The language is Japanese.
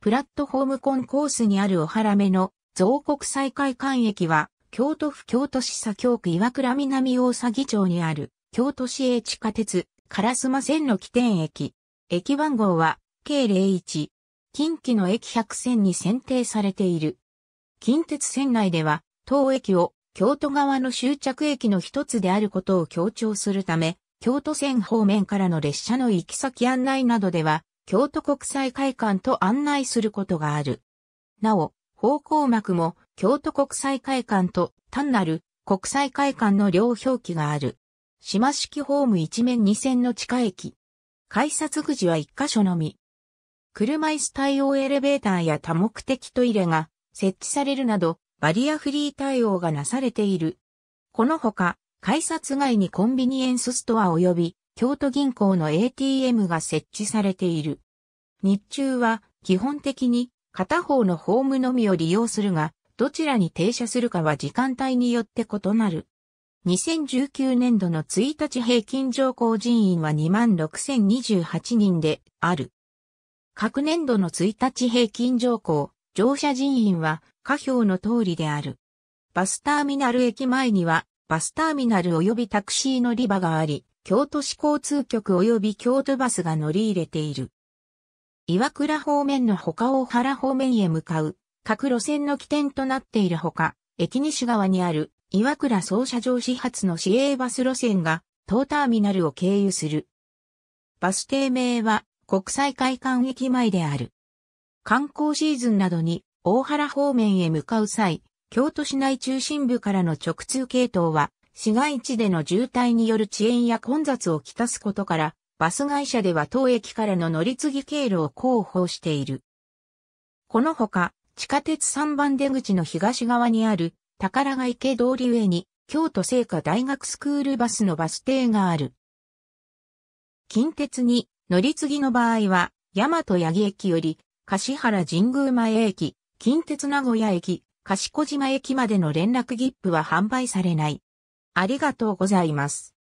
プラットホームコンコースにあるおはらめの増国再開館駅は、京都府京都市左京区岩倉南大佐議町にある、京都市営地下鉄、烏丸線の起点駅。駅番号は、K01。近畿の駅100線に選定されている。近鉄線内では、当駅を京都側の終着駅の一つであることを強調するため、京都線方面からの列車の行き先案内などでは、京都国際会館と案内することがある。なお、方向幕も京都国際会館と単なる国際会館の両表記がある。島式ホーム一面二線の地下駅。改札口は一箇所のみ。車椅子対応エレベーターや多目的トイレが設置されるなど、バリアフリー対応がなされている。このほか、改札外にコンビニエンスストア及び京都銀行の ATM が設置されている。日中は基本的に片方のホームのみを利用するが、どちらに停車するかは時間帯によって異なる。2019年度の1日平均乗降人員は26,028人である。各年度の1日平均乗降、乗車人員は下表の通りである。バスターミナル駅前にはバスターミナル及びタクシー乗り場があり、京都市交通局及び京都バスが乗り入れている。岩倉方面の他大原方面へ向かう各路線の起点となっているほか、駅西側にある岩倉総車場始発の市営バス路線が東ターミナルを経由する。バス停名は国際会館駅前である。観光シーズンなどに大原方面へ向かう際、京都市内中心部からの直通系統は市街地での渋滞による遅延や混雑をきたすことから、バス会社では当駅からの乗り継ぎ経路を広報している。このほか、地下鉄3番出口の東側にある、宝ヶ池通り上に、京都聖火大学スクールバスのバス停がある。近鉄に乗り継ぎの場合は、大和八木駅より、橿原神宮前駅、近鉄名古屋駅、賢小島駅までの連絡切符は販売されない。ありがとうございます。